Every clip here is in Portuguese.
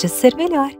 pode ser melhor.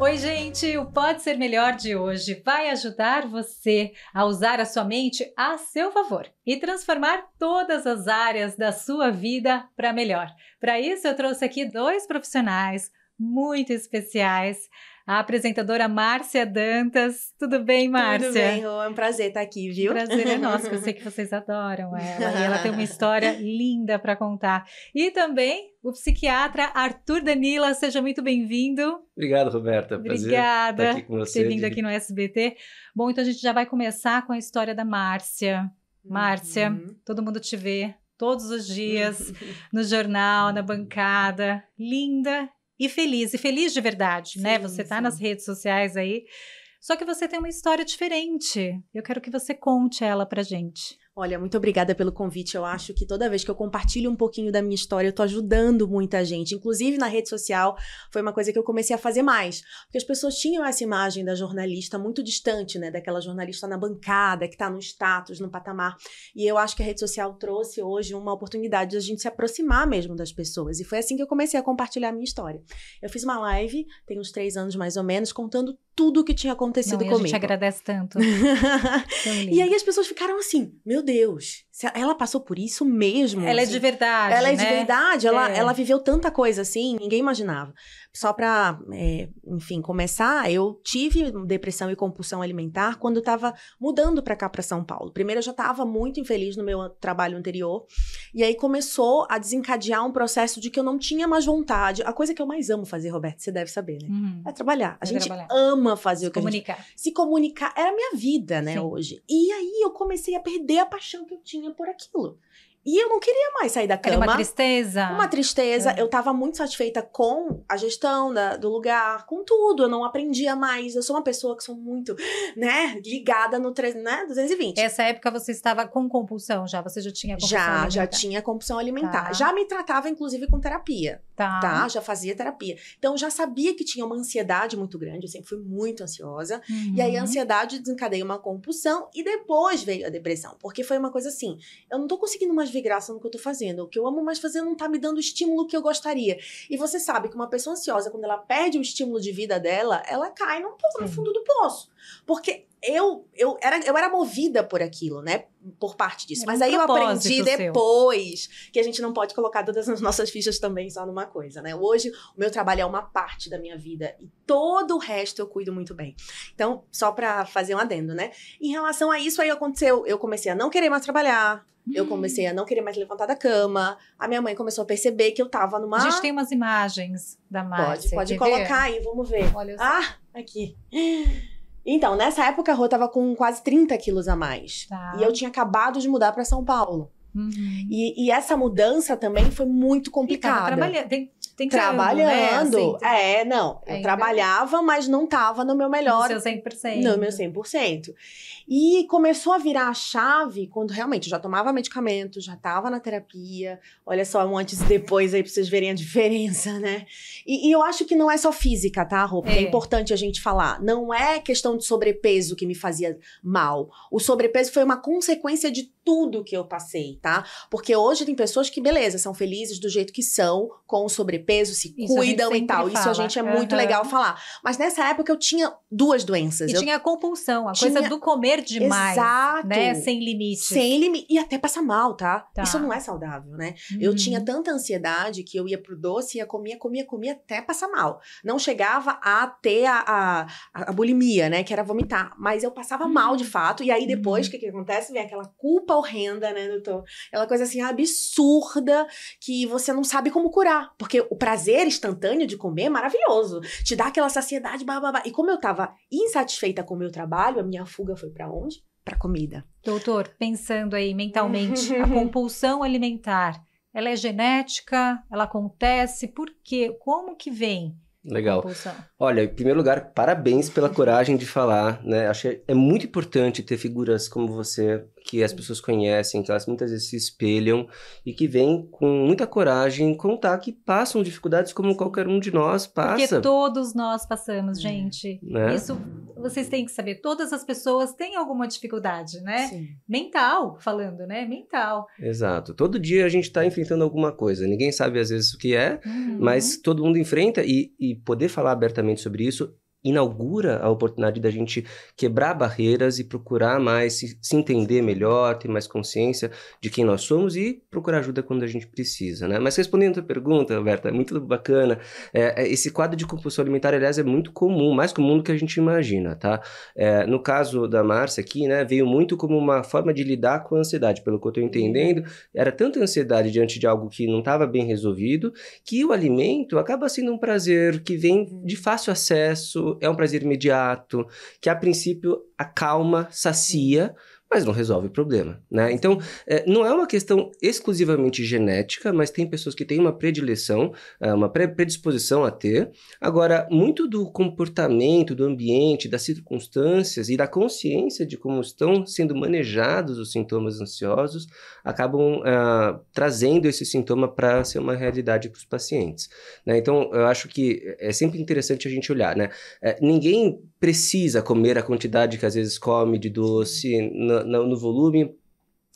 Oi, gente! O Pode Ser Melhor de hoje vai ajudar você a usar a sua mente a seu favor e transformar todas as áreas da sua vida para melhor. Para isso, eu trouxe aqui dois profissionais muito especiais a apresentadora Márcia Dantas. Tudo bem, Márcia? Tudo bem, É um prazer estar tá aqui, viu? prazer é nosso, eu sei que vocês adoram ela. e ela tem uma história linda para contar. E também o psiquiatra Arthur Danila. Seja muito bem-vindo. Obrigado, Roberta. É tá Obrigada prazer por ter vindo aqui no SBT. Bom, então a gente já vai começar com a história da Márcia. Uhum. Márcia, uhum. todo mundo te vê todos os dias no jornal, na uhum. bancada, linda e feliz, e feliz de verdade, né? sim, né? Você tá sim. nas redes sociais aí. Só que você tem uma história diferente. Eu quero que você conte ela pra gente. Olha, muito obrigada pelo convite. Eu acho que toda vez que eu compartilho um pouquinho da minha história, eu tô ajudando muita gente. Inclusive na rede social, foi uma coisa que eu comecei a fazer mais. Porque as pessoas tinham essa imagem da jornalista muito distante, né? Daquela jornalista na bancada, que tá no status, no patamar. E eu acho que a rede social trouxe hoje uma oportunidade de a gente se aproximar mesmo das pessoas. E foi assim que eu comecei a compartilhar a minha história. Eu fiz uma live, tem uns três anos mais ou menos, contando tudo o que tinha acontecido Não, e comigo. A gente agradece tanto. e aí as pessoas ficaram assim: meu Deus, ela passou por isso mesmo. Ela é assim. é de verdade. Ela né? é de né? verdade, ela, é. ela viveu tanta coisa assim, ninguém imaginava. Só pra, é, enfim, começar, eu tive depressão e compulsão alimentar quando estava mudando para cá, para São Paulo. Primeiro, eu já estava muito infeliz no meu trabalho anterior. E aí começou a desencadear um processo de que eu não tinha mais vontade. A coisa que eu mais amo fazer, Roberto, você deve saber, né? Uhum. É trabalhar. A é gente trabalhar. ama fazer se o que comunicar. a gente. Se comunicar. Era a minha vida, né, Sim. hoje. E aí eu comecei a perder a paixão que eu tinha tinha por aquilo. E eu não queria mais sair da cama. Era uma tristeza. Uma tristeza. É. Eu estava muito satisfeita com a gestão da, do lugar, com tudo. Eu não aprendia mais. Eu sou uma pessoa que sou muito, né, ligada no tre né, 220. Essa época você estava com compulsão já? Você já tinha compulsão Já, alimentar. já tinha compulsão alimentar. Tá. Já me tratava, inclusive, com terapia. Tá. tá. Já fazia terapia. Então, já sabia que tinha uma ansiedade muito grande, eu sempre fui muito ansiosa. Uhum. E aí, a uhum. ansiedade desencadeia uma compulsão e depois veio a depressão. Porque foi uma coisa assim: eu não tô conseguindo mais ver graça no que eu tô fazendo. O que eu amo mais fazer não tá me dando o estímulo que eu gostaria. E você sabe que uma pessoa ansiosa, quando ela perde o estímulo de vida dela, ela cai num no fundo do poço. Porque eu, eu, era, eu era movida por aquilo, né? Por parte disso. Mas um aí eu aprendi depois seu. que a gente não pode colocar todas as nossas fichas também só numa coisa, né? Hoje, o meu trabalho é uma parte da minha vida e todo o resto eu cuido muito bem. Então, só para fazer um adendo, né? Em relação a isso, aí aconteceu. Eu comecei a não querer mais trabalhar, eu hum. comecei a não querer mais levantar da cama. A minha mãe começou a perceber que eu tava numa. A gente tem umas imagens da Márcia. Pode, pode colocar ver? aí, vamos ver. Olha ah, aqui. Então, nessa época a Rô tava com quase 30 quilos a mais. Tá. E eu tinha acabado de mudar para São Paulo. Uhum. E, e, essa mudança também foi muito tá complicada. Trabalha, tem, tem né, trabalhando. Trabalhando, né? assim, é, não. É eu trabalhava, mas não estava no meu melhor. No seu 100%. No meu 100%. E começou a virar a chave quando realmente eu já tomava medicamento, já estava na terapia. Olha só um antes e depois aí para vocês verem a diferença, né? E, e, eu acho que não é só física, tá, Roupa? É. é importante a gente falar. Não é questão de sobrepeso que me fazia mal. O sobrepeso foi uma consequência de tudo que eu passei, tá? Porque hoje tem pessoas que, beleza, são felizes do jeito que são, com o sobrepeso, se Isso cuidam e tal. Fala. Isso a gente é uhum. muito legal falar. Mas nessa época eu tinha duas doenças. E eu... tinha a compulsão, a tinha... coisa do comer demais. Exato. Né? Sem limite. Sem limite. E até passar mal, tá? tá? Isso não é saudável, né? Uhum. Eu tinha tanta ansiedade que eu ia pro doce, ia comia, comia, comia até passar mal. Não chegava a ter a, a, a bulimia, né? Que era vomitar. Mas eu passava uhum. mal de hum. fato. E aí depois, o uhum. que, que acontece? Vem aquela culpa horrenda, né, doutor? É uma coisa assim absurda que você não sabe como curar. Porque o prazer instantâneo de comer é maravilhoso. Te dá aquela saciedade, babá. E como eu tava insatisfeita com o meu trabalho, a minha fuga foi para onde? Para comida. Doutor, pensando aí mentalmente, a compulsão alimentar, ela é genética? Ela acontece? Por quê? Como que vem? Legal. Olha, em primeiro lugar, parabéns pela coragem de falar, né? Acho que é muito importante ter figuras como você que as pessoas conhecem, que elas muitas vezes se espelham e que vêm com muita coragem contar que passam dificuldades como qualquer um de nós passa. Porque todos nós passamos, é. gente. Né? Isso vocês têm que saber. Todas as pessoas têm alguma dificuldade, né? Sim. Mental, falando, né? Mental. Exato. Todo dia a gente está enfrentando alguma coisa. Ninguém sabe às vezes o que é, uhum. mas todo mundo enfrenta e, e poder falar abertamente sobre isso inaugura a oportunidade da gente quebrar barreiras e procurar mais, se, se, entender melhor, ter mais consciência de quem nós somos e procurar ajuda quando a gente precisa, né? Mas respondendo a tua pergunta, Alberta, é muito bacana. É, é, esse quadro de compulsão alimentar, aliás, é muito comum, mais comum do que a gente imagina, tá? É, no caso da Márcia aqui, né, veio muito como uma forma de lidar com a ansiedade, pelo que eu estou uhum. entendendo, era tanta ansiedade diante de algo que não estava bem resolvido, que o alimento acaba sendo um prazer que vem de fácil acesso, é um prazer imediato, que a princípio acalma, sacia mas não resolve o problema, né? Então, é, não é uma questão exclusivamente genética, mas tem pessoas que têm uma predileção, é, uma predisposição a ter. Agora, muito do comportamento, do ambiente, das circunstâncias e da consciência de como estão sendo manejados os sintomas ansiosos acabam é, trazendo esse sintoma para ser uma realidade para os pacientes. Né? Então, eu acho que é sempre interessante a gente olhar, né? É, ninguém precisa comer a quantidade que às vezes come de doce, no, no, volume,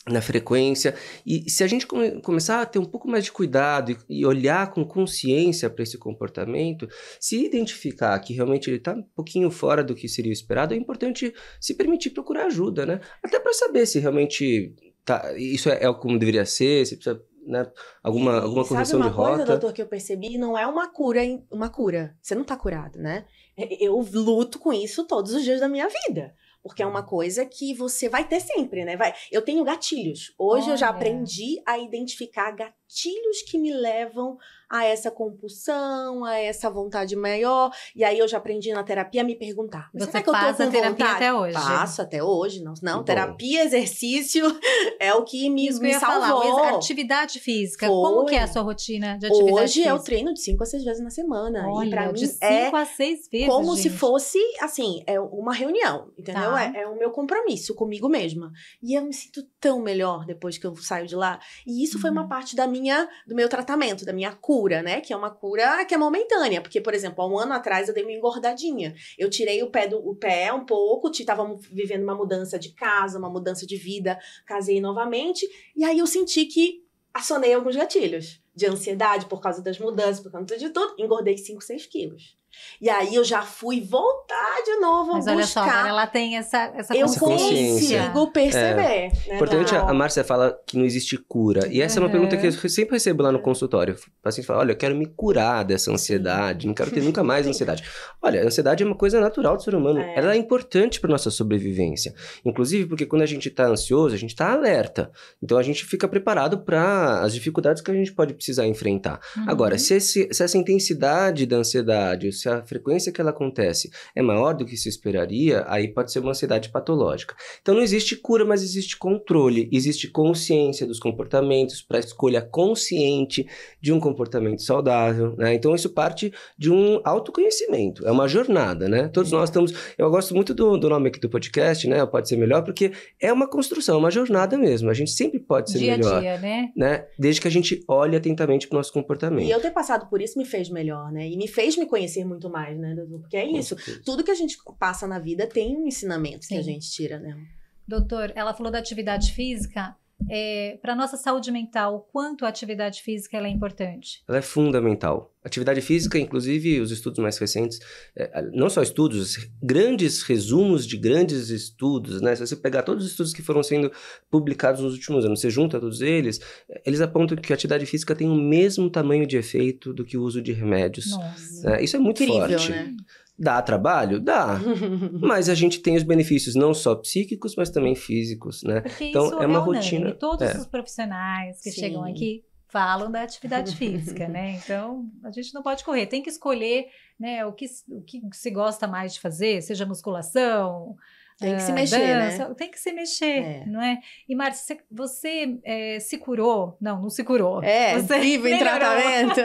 na frequência. E se a gente come, começar a ter um pouco mais de cuidado e, e olhar com consciência para esse comportamento, se identificar que realmente ele está um pouquinho fora do que seria esperado, é importante se permitir procurar ajuda, né? Até para saber se realmente tá, isso é, é como deveria ser, se precisa né? Alguma, alguma correção de rota. Sabe uma coisa, doutor, que eu percebi? Não é uma cura, uma cura. Você não está curado, né? É, eu luto com isso todos os dias da minha vida. Porque é uma uhum. coisa que você vai ter sempre, né? Vai, eu tenho gatilhos. Hoje Olha. eu já aprendi a identificar gatilhos gatilhos que me levam a essa compulsão, a essa vontade maior. E aí eu já aprendi na terapia a me perguntar. Mas Você será que eu tô com terapia vontade? até hoje? Passo até hoje, não. Não, terapia, exercício é o que me, Isso me salvou. Falar, atividade física, Foi. como que é a sua rotina de atividade hoje é física? Hoje eu treino de cinco a seis vezes na semana. Olha, e pra mim de é cinco é a seis vezes, como gente. se fosse, assim, é uma reunião, entendeu? Tá. É, é o meu compromisso comigo mesma. E eu me sinto tão melhor depois que eu saio de lá. E isso foi uma uhum. parte da minha minha, do meu tratamento, da minha cura, né? Que é uma cura que é momentânea, porque, por exemplo, há um ano atrás eu dei uma engordadinha. Eu tirei o pé, do, o pé um pouco, estava vivendo uma mudança de casa, uma mudança de vida, casei novamente, e aí eu senti que acionei alguns gatilhos de ansiedade por causa das mudanças, por causa de tudo, engordei 5, 6 quilos. E aí eu já fui voltar de novo Mas buscar. olha só, ela tem essa essa Eu consigo perceber. É. Né, Importante, a Márcia fala que não existe cura. E essa uhum. é uma pergunta que eu uhum. sempre recebo lá no consultório. O paciente fala, olha, eu quero me curar dessa ansiedade, não quero ter nunca mais ansiedade. Olha, a ansiedade é uma coisa natural do ser humano. É. Ela é importante para nossa sobrevivência. Inclusive porque quando a gente está ansioso, a gente está alerta. Então a gente fica preparado para as dificuldades que a gente pode precisar enfrentar. Uhum. Agora, se, esse, se essa intensidade da ansiedade, se a frequência que ela acontece é maior do que se esperaria, aí pode ser uma ansiedade patológica. Então não existe cura, mas existe controle, existe consciência dos comportamentos para escolha consciente de um comportamento saudável, né? Então isso parte de um autoconhecimento, é uma jornada, né? Todos nós estamos, eu gosto muito do, do nome aqui do podcast, né? Pode ser melhor porque é uma construção, é uma jornada mesmo. A gente sempre pode ser dia melhor, a dia, né? né? Desde que a gente olhe atentamente para o nosso comportamento. E eu ter passado por isso me fez melhor, né? E me fez me conhecer muito mais, né, doutor? Porque é isso. Tudo que a gente passa na vida tem um ensinamento Sim. que a gente tira, né? Doutor, ela falou da atividade física é, para a nossa saúde mental, o quanto a atividade física é importante? Ela é fundamental. Atividade física, inclusive os estudos mais recentes, é, não só estudos, grandes resumos de grandes estudos, né? Se você pegar todos os estudos que foram sendo publicados nos últimos anos, você junta todos eles, é, eles apontam que a atividade física tem o mesmo tamanho de efeito do que o uso de remédios. Nossa. É, isso é muito Incrível, forte. Né? Dá trabalho? Dá. mas a gente tem os benefícios não só psíquicos, mas também físicos, né? Porque é então é uma rotina. E todos é. os profissionais que Sim. chegam aqui falam da atividade física, né? Então a gente não pode correr, tem que escolher, né, o que o que se gosta mais de fazer, seja musculação, tem que se ah, mexer, né? dança, né? Tem que se mexer, é. não é? E Márcia, você é, se curou? Não, não se curou. É, você vivo melhorou. em tratamento.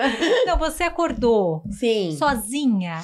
não, você acordou. Sim. Sozinha.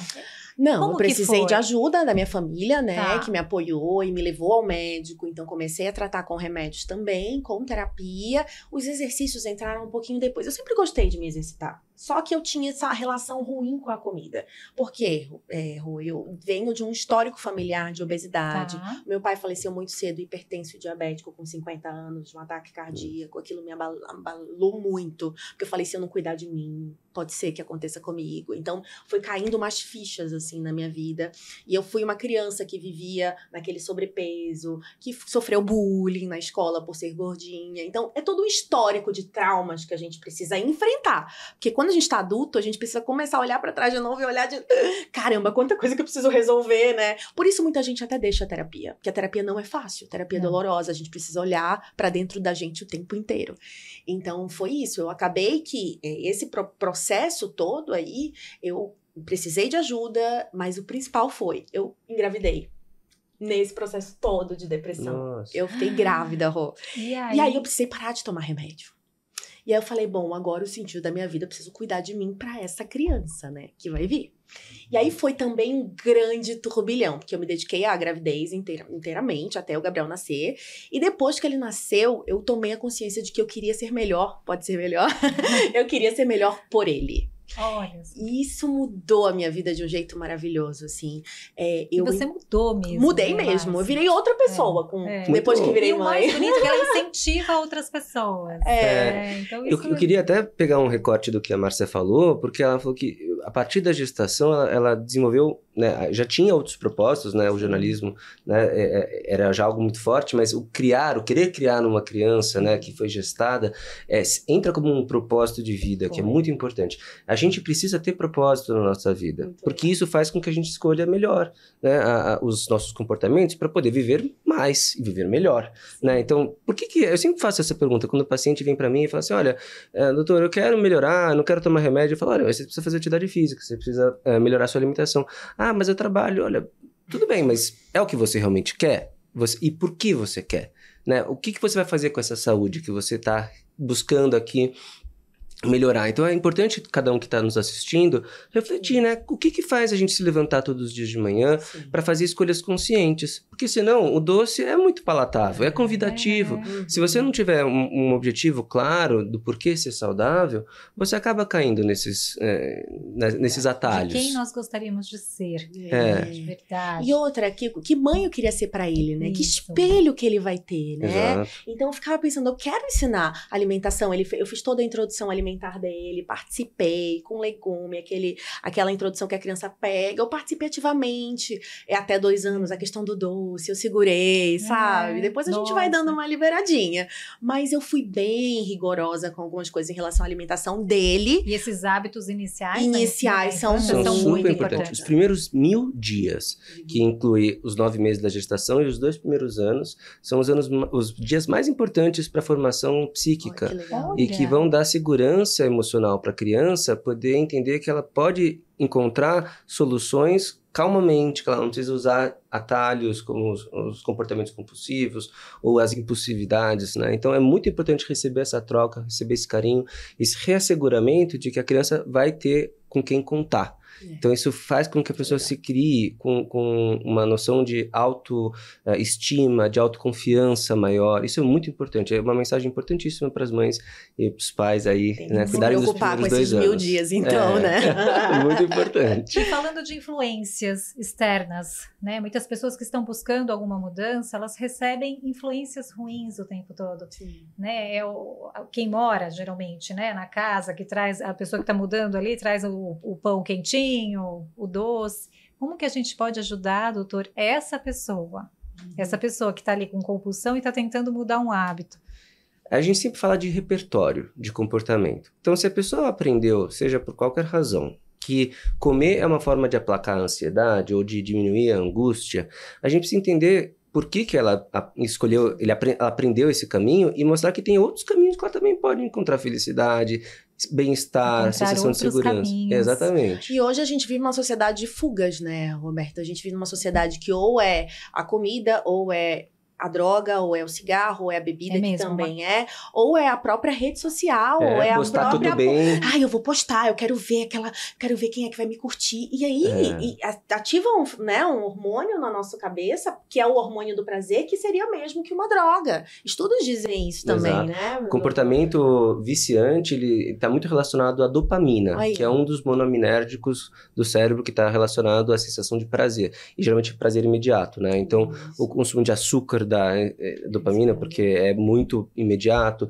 Não, Como eu precisei de ajuda da minha família, né? Tá. Que me apoiou e me levou ao médico. Então, comecei a tratar com remédios também, com terapia. Os exercícios entraram um pouquinho depois. Eu sempre gostei de me exercitar. Só que eu tinha essa relação ruim com a comida. Porque, é, eu venho de um histórico familiar de obesidade. Tá. Meu pai faleceu muito cedo, hipertenso e diabético, com 50 anos, de um ataque cardíaco. Aquilo me abalou muito. Porque eu falei, se eu não cuidar de mim, pode ser que aconteça comigo. Então, foi caindo mais fichas, assim, na minha vida. E eu fui uma criança que vivia naquele sobrepeso, que sofreu bullying na escola por ser gordinha. Então, é todo um histórico de traumas que a gente precisa enfrentar. Porque quando quando a gente tá adulto, a gente precisa começar a olhar para trás de novo e olhar de. Ah, caramba, quanta coisa que eu preciso resolver, né? Por isso muita gente até deixa a terapia. Porque a terapia não é fácil, terapia é dolorosa. A gente precisa olhar para dentro da gente o tempo inteiro. Então foi isso. Eu acabei que é, esse processo todo aí, eu precisei de ajuda, mas o principal foi: eu engravidei nesse processo todo de depressão. Nossa. Eu fiquei grávida, Rô. E aí? e aí eu precisei parar de tomar remédio. E aí eu falei, bom, agora o sentido da minha vida, eu preciso cuidar de mim para essa criança, né, que vai vir. E aí foi também um grande turbilhão, porque eu me dediquei à gravidez inteira, inteiramente até o Gabriel nascer. E depois que ele nasceu, eu tomei a consciência de que eu queria ser melhor, pode ser melhor. eu queria ser melhor por ele. Olha. E isso mudou a minha vida de um jeito maravilhoso, assim. É, eu e você mudou mesmo. Mudei né, mesmo. Eu virei outra pessoa é, com, é. depois que virei e mãe. o mais bonito é que ela incentiva outras pessoas. É. é, é. então isso... eu, eu queria até pegar um recorte do que a Márcia falou, porque ela falou que a partir da gestação ela, ela desenvolveu né, já tinha outros propósitos, né, o jornalismo né, é, é, era já algo muito forte, mas o criar, o querer criar numa criança né, que foi gestada, é, entra como um propósito de vida, que é muito importante. A gente precisa ter propósito na nossa vida, porque isso faz com que a gente escolha melhor né, a, a, os nossos comportamentos para poder viver mais e viver melhor. Né? Então, por que, que eu sempre faço essa pergunta quando o paciente vem para mim e fala assim: olha, eh, doutor, eu quero melhorar, não quero tomar remédio, eu falo: olha, você precisa fazer atividade física, você precisa eh, melhorar sua alimentação. Ah, ah, mas eu trabalho, olha, tudo bem, mas é o que você realmente quer? Você, e por que você quer? Né? O que, que você vai fazer com essa saúde que você está buscando aqui melhorar. Então é importante cada um que está nos assistindo refletir, né? O que, que faz a gente se levantar todos os dias de manhã para fazer escolhas conscientes? Porque senão o doce é muito palatável, é, é. convidativo. É. Se você não tiver um, um, objetivo claro do porquê ser saudável, você acaba caindo nesses, é, né, nesses atalhos. De quem nós gostaríamos de ser. Né? É. De verdade. E outra, que, que mãe eu queria ser para ele, né? Isso. Que espelho que ele vai ter, né? Exato. Então eu ficava pensando, eu quero ensinar alimentação. Ele, eu fiz toda a introdução alimentar alimentar dele, participei com legume, aquele, aquela introdução que a criança pega, eu participei ativamente, é até dois anos, a questão do doce, eu segurei, sabe? É, Depois a nossa. gente vai dando uma liberadinha. Mas eu fui bem rigorosa com algumas coisas em relação à alimentação dele. E esses hábitos iniciais? Né, iniciais né? são, são, são super muito importantes. importantes. Os primeiros mil dias, uhum. que inclui os nove meses da gestação e os dois primeiros anos, são os, anos, os dias mais importantes para a formação psíquica. Oh, que e que vão dar segurança vigilância emocional para a criança poder entender que ela pode encontrar soluções calmamente, que ela não precisa usar atalhos como os, os, comportamentos compulsivos ou as impulsividades, né? Então é muito importante receber essa troca, receber esse carinho, esse reasseguramento de que a criança vai ter com quem contar. É. Então, isso faz com que a pessoa se crie com, com uma noção de autoestima, de autoconfiança maior. Isso é muito importante. É uma mensagem importantíssima para as mães e para os pais aí, Tem né? Cuidarem dos primeiros com dois anos. mil dias, então, é, né? muito importante. E falando de influências externas, né? Muitas pessoas que estão buscando alguma mudança, elas recebem influências ruins o tempo todo, Sim. né? É o, quem mora, geralmente, né? Na casa, que traz... A pessoa que está mudando ali, traz o, o pão quentinho, vinho, o doce. Como que a gente pode ajudar, doutor, essa pessoa? Uhum. Essa pessoa que está ali com compulsão e está tentando mudar um hábito. A gente sempre fala de repertório de comportamento. Então, se a pessoa aprendeu, seja por qualquer razão, que comer é uma forma de aplacar a ansiedade ou de diminuir a angústia, a gente precisa entender por que, que ela escolheu, ele aprendeu esse caminho e mostrar que tem outros caminhos que ela também pode encontrar felicidade, bem-estar, sensação de segurança. Caminhos. Exatamente. E hoje a gente vive uma sociedade de fugas, né, Roberto? A gente vive uma sociedade que ou é a comida, ou é a droga, ou é o cigarro, ou é a bebida, é mesmo, que também é, ou é a própria rede social, é, ou é a própria. Tudo bem. Ai, eu vou postar, eu quero ver aquela. Quero ver quem é que vai me curtir. E aí é. e um, né, um hormônio na nossa cabeça, que é o hormônio do prazer, que seria mesmo que uma droga. Estudos dizem isso também, Exato. né? O comportamento viciante, ele está muito relacionado à dopamina, que é um dos monoaminérgicos do cérebro que está relacionado à sensação de prazer. E geralmente é prazer imediato, né? Então, isso. o consumo de açúcar da eh, eh, dopamina, porque é muito imediato,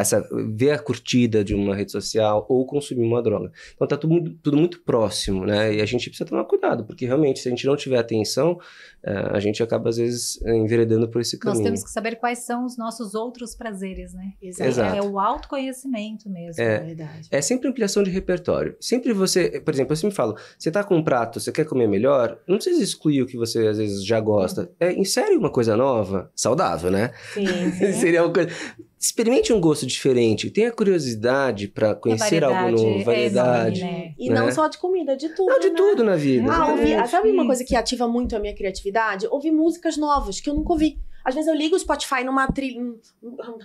essa, ver a curtida de uma rede social ou consumir uma droga. Então tá tudo, tudo muito próximo, né? E a gente precisa tomar cuidado, porque realmente, se a gente não tiver atenção, eh, a gente acaba às vezes enveredando por esse caminho. Nós temos que saber quais são os nossos outros prazeres, né? Exato. É, é o autoconhecimento mesmo, é, na verdade. É sempre ampliação de repertório. Sempre você, por exemplo, eu sempre falo, você tá com um prato, você quer comer melhor, não precisa excluir o que você às vezes já gosta. É, insere uma coisa nova nova, saudável, né? Sim. sim. Seria uma coisa. Experimente um gosto diferente, tenha curiosidade para conhecer algo novo, é, variedade. É, né? E né? não só de comida, de tudo. Não, de né? tudo na vida. Ah, sabe uma coisa que ativa muito a minha criatividade? Ouvir músicas novas que eu nunca ouvi. Às vezes eu ligo o Spotify numa trilha, um,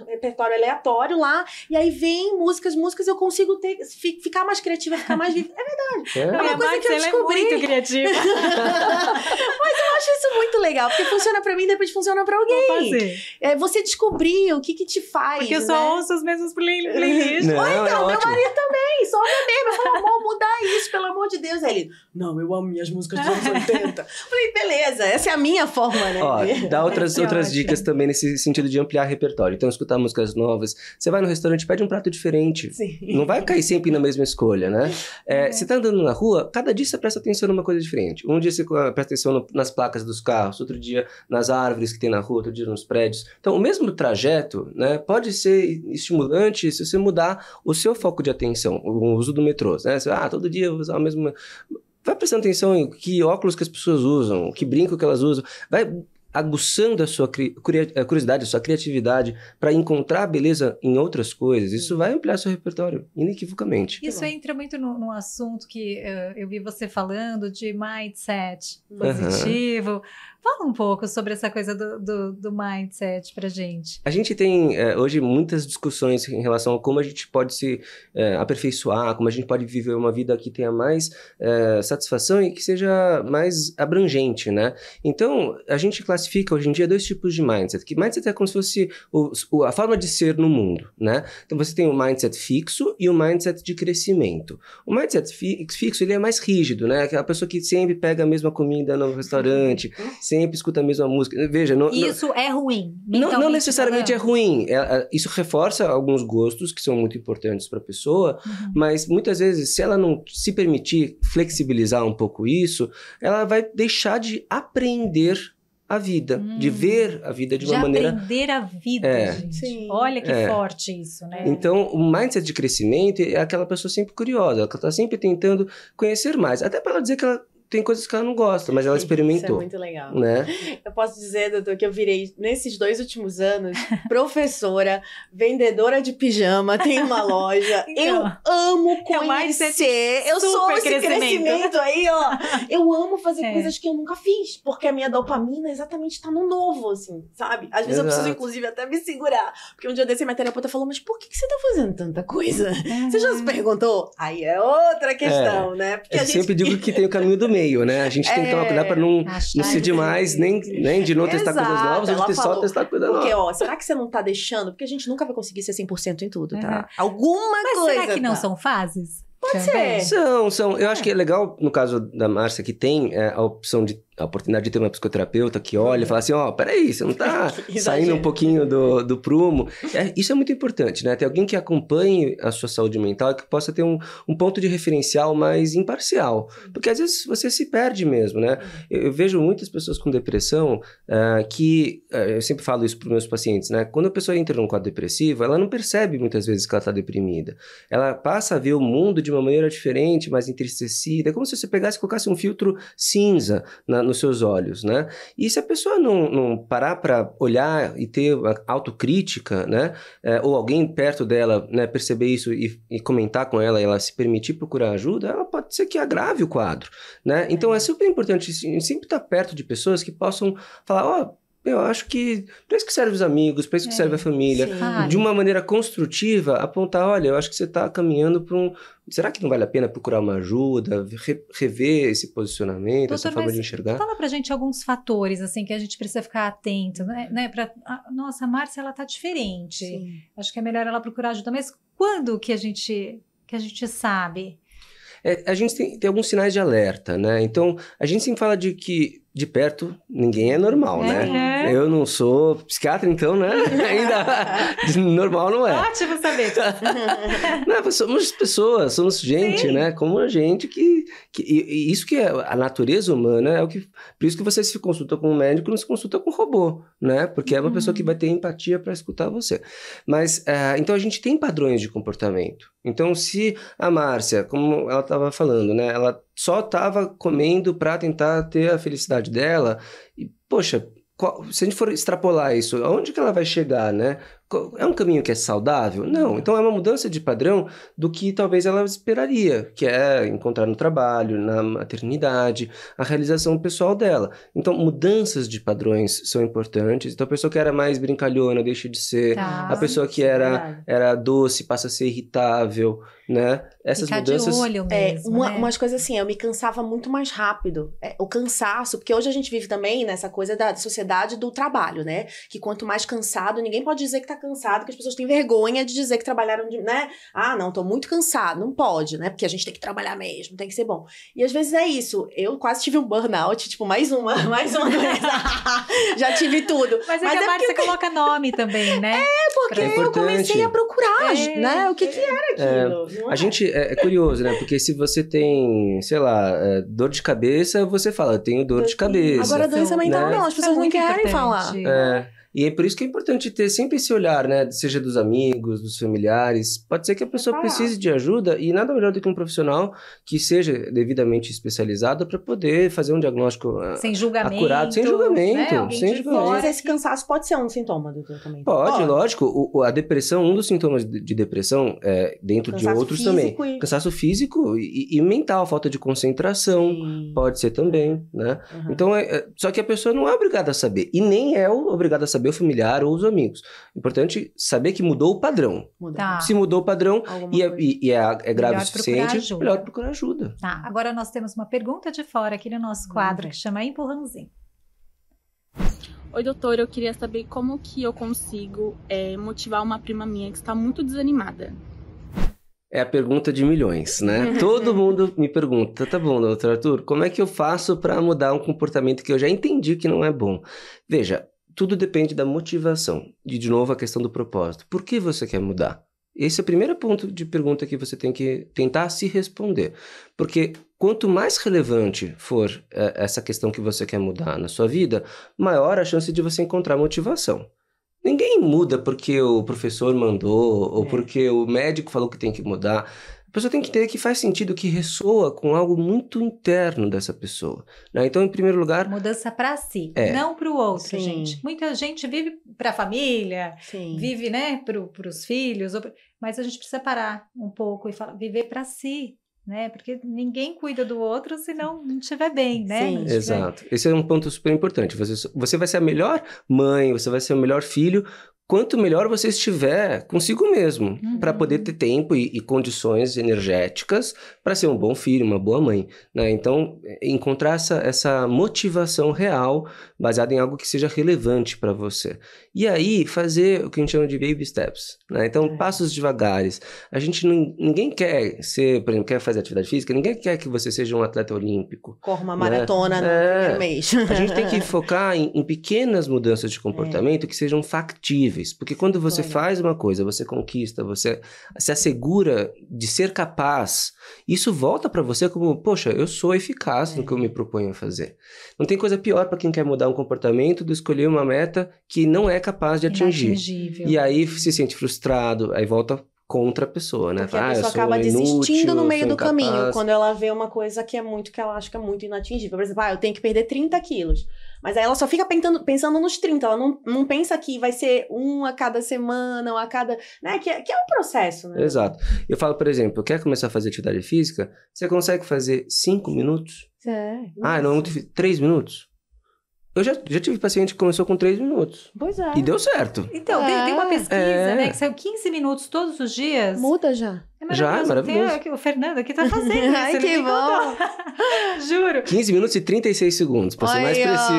repertório aleatório lá, e aí vem músicas, músicas, eu consigo ter, ficar mais criativa, ficar mais viva. É verdade. É, é uma coisa que eu é descobri. É muito criativa. Mas eu acho isso muito legal, porque funciona para mim e depois funciona para alguém. É, você descobrir o que que te faz. Porque eu né? só né? ouço as mesmas playlists. Play Ou então, é meu ótimo. marido também, só ouve mesmo. Eu falo, amor, mudar isso, pelo amor de Deus. Aí ele, não, eu amo minhas músicas dos anos 80. Eu falei, beleza, essa é a minha forma, né? Ó, dá outras, outras várias dicas também nesse sentido de ampliar repertório. Então, escutar músicas novas. Você vai no restaurante, pede um prato diferente. Sim. Não vai cair sempre na mesma escolha, né? É, é. Você tá andando na rua, cada dia você presta atenção numa coisa diferente. Um dia você presta atenção no, nas placas dos carros, outro dia nas árvores que tem na rua, outro dia nos prédios. Então, o mesmo trajeto, né, pode ser estimulante se você mudar o seu foco de atenção, o uso do metrô, né? Você, ah, todo dia eu vou usar o mesmo vai prestando atenção em que óculos que as pessoas usam, que brinco que elas usam, vai aguçando a sua curiosidade, a sua criatividade para encontrar beleza em outras coisas, isso vai ampliar seu repertório, inequivocamente. Isso tá entra muito num assunto que uh, eu vi você falando de mindset uhum. positivo, uhum. Fala um pouco sobre essa coisa do, do, do mindset pra gente. A gente tem é, hoje muitas discussões em relação a como a gente pode se é, aperfeiçoar, como a gente pode viver uma vida que tenha mais é, satisfação e que seja mais abrangente, né? Então, a gente classifica hoje em dia dois tipos de mindset. Que mindset é como se fosse o, o, a forma de ser no mundo, né? Então, você tem o mindset fixo e o mindset de crescimento. O mindset fi, fixo, ele é mais rígido, né? Aquela pessoa que sempre pega a mesma comida no restaurante, sempre escuta a mesma música. Veja, não, isso não, é ruim. Não, não necessariamente é ruim. É, é, isso reforça alguns gostos que são muito importantes para a pessoa, uhum. mas muitas vezes, se ela não se permitir flexibilizar um pouco isso, ela vai deixar de aprender a vida, hum, de ver a vida de uma de maneira. Aprender a vida, é. gente. Sim. Olha que é. forte isso, né? Então, o mindset de crescimento é aquela pessoa sempre curiosa, ela está sempre tentando conhecer mais. Até para ela dizer que ela tem coisas que ela não gosta, mas ela experimentou. Isso é muito legal. Né? Eu posso dizer, doutor, que eu virei, nesses dois últimos anos, professora, vendedora de pijama, tem uma loja. Então, eu amo é conhecer. Eu, eu sou esse crescimento. crescimento. aí, ó. Eu amo fazer é. coisas que eu nunca fiz, porque a minha dopamina exatamente está no novo, assim, sabe? Às vezes Exato. eu preciso, inclusive, até me segurar. Porque um dia eu desci minha terapeuta falou, mas por que, que você está fazendo tanta coisa? Uhum. Você já se uhum. perguntou? Aí é outra questão, é. né? Porque eu gente... sempre digo que tem o caminho do meio meio, né? A gente tem que tomar cuidado para não, não é. ser demais, nem, nem de não testar coisas novas, ou só testar coisas novas. Porque, ó, será que você não tá deixando? Porque a gente nunca vai conseguir ser 100% em tudo, tá? Uhum. Alguma Mas coisa. Será que não tá. são fases? Pode Também. ser. São, são. Eu acho é. que é legal, no caso da Márcia, que tem é, a opção de a oportunidade de ter uma psicoterapeuta que olha e fala assim, ó, oh, peraí, você não tá saindo um pouquinho do, do prumo. É, isso é muito importante, né? Ter alguém que acompanhe a sua saúde mental que possa ter um, um ponto de referencial mais imparcial. Porque às vezes você se perde mesmo, né? Eu, eu vejo muitas pessoas com depressão uh, que, uh, eu sempre falo isso para meus pacientes, né? Quando a pessoa entra num quadro depressivo, ela não percebe muitas vezes que ela tá deprimida. Ela passa a ver o mundo de uma maneira diferente, mais entristecida. É como se você pegasse e colocasse um filtro cinza na nos seus olhos, né? E se a pessoa não, não parar para olhar e ter uma autocrítica, né? É, ou alguém perto dela né, perceber isso e, e comentar com ela e ela se permitir procurar ajuda, ela pode ser que agrave o quadro, né? Então é uhum. super importante sempre estar tá perto de pessoas que possam falar, ó, oh, eu acho que para isso que serve os amigos, para isso é, que serve a família. Sim. De uma maneira construtiva, apontar, olha, eu acho que você está caminhando para um... Será que não vale a pena procurar uma ajuda, re rever esse posicionamento, Doutor, essa forma de enxergar? Fala para gente alguns fatores, assim, que a gente precisa ficar atento, né? né? Pra, nossa, a Márcia, ela está diferente. Sim. Acho que é melhor ela procurar ajuda. Mas quando que a gente, que a gente sabe? É, a gente tem, tem alguns sinais de alerta, né? Então, a gente sempre fala de que de perto, ninguém é normal, é, né? É. Eu não sou psiquiatra, então, né? Ainda normal não é. Ótimo saber. não, somos pessoas, somos gente, Sim. né? Como a gente que, que e, isso que é a natureza humana é o que por isso que você se consulta com um médico, não se consulta com um robô, né? Porque é uma pessoa que uhum. vai ter empatia para escutar você. Mas uh, então a gente tem padrões de comportamento. Então, se a Márcia, como ela estava falando, né? Ela só estava comendo para tentar ter a felicidade dela. E, poxa, qual, se a gente for extrapolar isso, aonde que ela vai chegar, né? É um caminho que é saudável? Não. Então é uma mudança de padrão do que talvez ela esperaria, que é encontrar no trabalho, na maternidade, a realização pessoal dela. Então mudanças de padrões são importantes. Então a pessoa que era mais brincalhona deixa de ser, tá, a pessoa que era, era doce passa a ser irritável, né? Essas Ficar mudanças. De olho é, mesmo, é, uma, né? umas coisas assim, eu me cansava muito mais rápido. É, o cansaço, porque hoje a gente vive também nessa coisa da sociedade do trabalho, né? Que quanto mais cansado, ninguém pode dizer que tá cansado, que as pessoas têm vergonha de dizer que trabalharam de, né? Ah, não, tô muito cansado, não pode, né? Porque a gente tem que trabalhar mesmo, tem que ser bom. E às vezes é isso. Eu quase tive um burnout, tipo, mais uma, mais uma Já tive tudo. Mas, é que é você coloca nome também, né? É, porque é eu comecei a procurar, é, né? O que, que era é, aquilo. a é? gente é, é, curioso, né? Porque se você tem, sei lá, dor de cabeça, você fala, eu tenho dor eu de tenho. cabeça. Agora a doença mental né? não, as pessoas não querem falar. É. E é por isso que é importante ter sempre esse olhar, né? Seja dos amigos, dos familiares. Pode ser que a é pessoa precise de ajuda e nada melhor do que um profissional que seja devidamente especializado para poder fazer um diagnóstico ah, sem julgamento, acurado, sem julgamento. Né? Sem julgamento. Mas esse cansaço pode ser um sintoma do também Pode, pode. lógico. O, a depressão, um dos sintomas de depressão, é, dentro cansaço de outros também, e... cansaço físico e, e, mental, falta de concentração, Sim. pode ser também, né? Uhum. Então, é, é, só que a pessoa não é obrigada a saber e nem é obrigada a saber saber o familiar ou os amigos. Importante saber que mudou o padrão. Tá. Se mudou o padrão e, é, e, e é, é, grave o suficiente, procurar melhor procurar ajuda. Tá. Agora nós temos uma pergunta de fora aqui no nosso hum. quadro que chama Empurrãozinho. Oi, doutor, eu queria saber como que eu consigo é, motivar uma prima minha que está muito desanimada. É a pergunta de milhões, né? Todo mundo me pergunta, tá bom, doutor Arthur, como é que eu faço para mudar um comportamento que eu já entendi que não é bom? Veja, tudo depende da motivação. E de novo a questão do propósito. Por que você quer mudar? Esse é o primeiro ponto de pergunta que você tem que tentar se responder. Porque quanto mais relevante for é, essa questão que você quer mudar na sua vida, maior a chance de você encontrar motivação. Ninguém muda porque o professor mandou ou é. porque o médico falou que tem que mudar. A pessoa tem que entender que faz sentido, que ressoa com algo muito interno dessa pessoa. Né? Então, em primeiro lugar. Mudança para si, é. não para o outro, Sim. gente. Muita gente vive para a família, Sim. vive né, para os filhos, mas a gente precisa parar um pouco e falar, viver para si. Né? Porque ninguém cuida do outro se não estiver bem, né? Sim, exato. Esse é um ponto super importante. Você, você vai ser a melhor mãe, você vai ser o melhor filho quanto melhor você estiver consigo mesmo, uhum. para poder ter tempo e, e condições energéticas para ser um bom filho, uma boa mãe. Né? Então, é, encontrar essa, essa motivação real baseada em algo que seja relevante para você. E aí, fazer o que a gente chama de baby steps. Né? Então, é. passos devagares. A gente não, ninguém quer ser, por exemplo, quer fazer atividade física, ninguém quer que você seja um atleta olímpico. Corra uma né? maratona é. no mês. A gente tem que focar em, em pequenas mudanças de é. comportamento é. que sejam factíveis porque quando você faz uma coisa, você conquista, você se assegura de ser capaz, isso volta para você como, poxa, eu sou eficaz é. no que eu é. me proponho a fazer. Não tem coisa pior para quem quer mudar um comportamento do escolher uma meta que não é capaz de atingir. E aí se sente frustrado, aí volta contra a pessoa, né? Porque ah, a pessoa acaba inútil, desistindo no meio do incapaz. caminho, quando ela vê uma coisa que é muito, que ela acha que é muito inatingível. Por exemplo, ah, eu tenho que perder 30 quilos. Mas aí ela só fica pensando, pensando nos 30, ela não, não pensa que vai ser um a cada semana, um a cada. Né? Que, é, que é um processo, né? Exato. Eu falo, por exemplo, quer começar a fazer atividade física? Você consegue fazer 5 minutos? É. Ah, não, 3 minutos? Eu já, já tive paciente que começou com 3 minutos. Pois é. E deu certo. Então, é. tem, tem, uma é. pesquisa, né, é. né? Que saiu 15 minutos todos os dias. Muda já. É Já, é maravilhoso. o Fernando aqui tá fazendo Ai, que bom. Juro. 15 minutos e 36 segundos, pra ser mais preciso.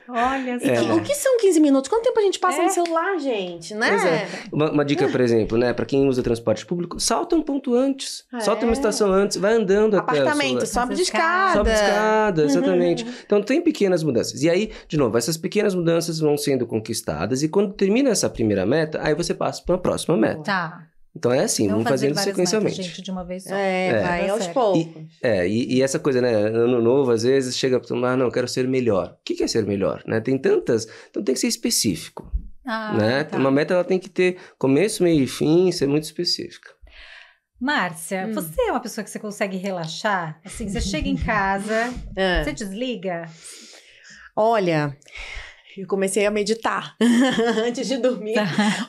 Olha só. É, O que são 15 minutos? Quanto tempo a gente passa é. no celular, gente, né? É. Uma, uma, dica, por exemplo, né? Pra quem usa transporte público, salta um ponto antes. É. Salta uma estação antes, vai andando Apartamento, até Apartamento, sobe de escada. Sobe de escada, uhum. exatamente. Uhum. Então, tem pequenas mudanças. E aí, de novo, essas pequenas mudanças vão sendo conquistadas e quando termina essa primeira meta, aí você passa pra próxima meta. Tá. Então é assim, vamos, vamos fazendo sequencialmente. gente, de uma vez só. É, é. vai tá aos poucos. E, é, e, e, essa coisa, né? Ano novo, às vezes, chega para tomar, ah, não, quero ser melhor. O que é ser melhor? Né? Tem tantas. Então tem que ser específico. Ah, né? Tá. Uma meta ela tem que ter começo, meio e fim, ser muito específica. Márcia, hum. você é uma pessoa que você consegue relaxar? Assim, você chega em casa, é. você desliga? Olha, eu comecei a meditar antes de dormir. Tá.